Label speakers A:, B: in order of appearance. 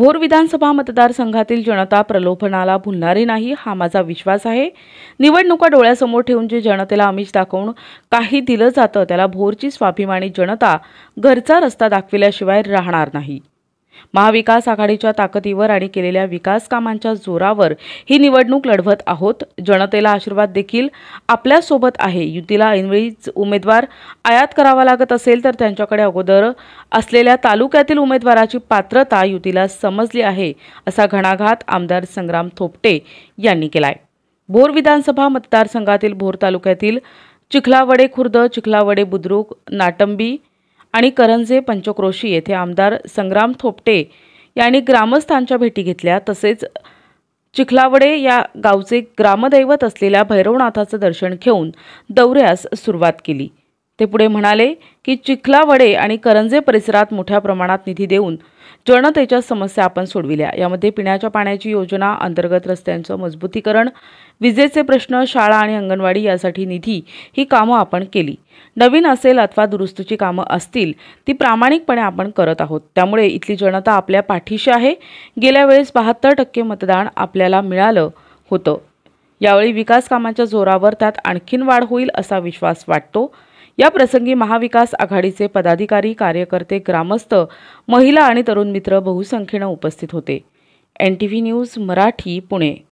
A: भोर विधानसभा मतदारसंघातील जनता प्रलोभनाला भुलणारी नाही हा माझा विश्वास आहे निवडणुका डोळ्यासमोर ठेवून जे जनतेला आमिष दाखवून काही दिलं जातं त्याला भोरची स्वाभिमानी जनता घरचा रस्ता दाखविल्याशिवाय राहणार नाही महाविकास आघाडीच्या ताकदीवर आणि केलेल्या विकास कामांच्या जोरावर ही निवडणूक लढवत आहोत जनतेला आशीर्वाद देखील आपल्यासोबत आहे युतीला ऐनवेळीच उमेदवार आयात करावा लागत असेल तर त्यांच्याकडे अगोदर असलेल्या तालुक्यातील उमेदवाराची पात्रता युतीला समजली आहे असा घणाघात आमदार संग्राम थोपटे यांनी केलाय भोर विधानसभा मतदारसंघातील भोर तालुक्यातील चिखलावडे खुर्द चिखलावडे बुद्रुक नाटंबी आणि करंजे पंचक्रोशी येथे आमदार संग्राम थोपटे यांनी ग्रामस्थांच्या भेटी घेतल्या तसेच चिखलावडे या गावचे ग्रामदैवत असलेल्या भैरवनाथाचं दर्शन घेऊन दौऱ्यास सुरुवात केली ते पुढे म्हणाले की चिखलावडे आणि करंजे परिसरात मोठ्या प्रमाणात निधी देऊन जनतेच्या समस्या आपण सोडविल्या यामध्ये पिण्याच्या पाण्याची योजना अंतर्गत रस्त्यांचं मजबूतीकरण विजेचे प्रश्न शाळा आणि अंगणवाडी यासाठी निधी ही कामं आपण केली नवीन असेल अथवा दुरुस्तीची कामं असतील ती प्रामाणिकपणे आपण करत आहोत त्यामुळे इथली जनता आपल्या पाठीशी आहे गेल्या वेळेस बहात्तर टक्के मतदान आपल्याला मिळालं होतं यावेळी विकास कामाच्या जोरावर त्यात आणखीन वाढ होईल असा विश्वास वाटतो या प्रसंगी महाविकास आघाडीचे पदाधिकारी कार्यकर्ते ग्रामस्थ महिला आणि तरुण मित्र बहुसंख्येनं उपस्थित होते N T V news Marathi Pune